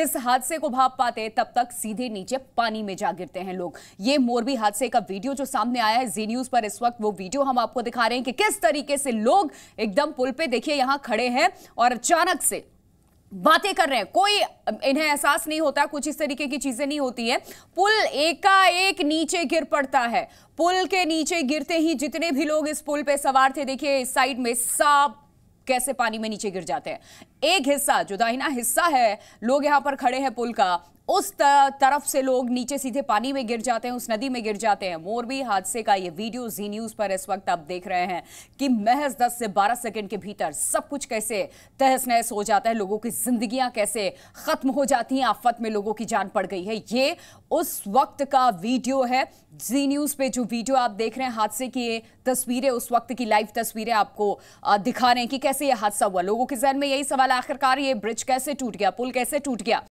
इस हादसे को भाप पाते तब तक सीधे नीचे पानी में जा गिरते हैं लोग ये मोरबी हादसे का वीडियो जो सामने आया है जी न्यूज पर इस वक्त वो वीडियो हम आपको दिखा रहे हैं कि किस तरीके से लोग एकदम पुल पे देखिए यहां खड़े हैं और अचानक से बातें कर रहे हैं कोई इन्हें एहसास नहीं होता कुछ इस तरीके की चीजें नहीं होती है पुल एकाएक नीचे गिर पड़ता है पुल के नीचे गिरते ही जितने भी लोग इस पुल पे सवार थे देखिए इस साइड में सब कैसे पानी में नीचे गिर जाते हैं एक हिस्सा जो दाहिना हिस्सा है लोग यहां पर खड़े हैं पुल का उस तरफ से लोग नीचे सीधे पानी में गिर जाते हैं उस नदी में गिर जाते हैं मोरबी हादसे का ये वीडियो जी न्यूज़ पर इस वक्त आप देख रहे हैं कि महज 10 से 12 सेकंड के भीतर सब कुछ कैसे तहस नहस हो जाता है लोगों की जिंदगियां कैसे ख़त्म हो जाती हैं आफत में लोगों की जान पड़ गई है ये उस वक्त का वीडियो है जी न्यूज़ पे जो वीडियो आप देख रहे हैं हादसे की तस्वीरें उस वक्त की लाइव तस्वीरें आपको दिखा रहे हैं कि कैसे यह हादसा हुआ लोगों के जहन में यही सवाल आखिरकार ये ब्रिज कैसे टूट गया पुल कैसे टूट गया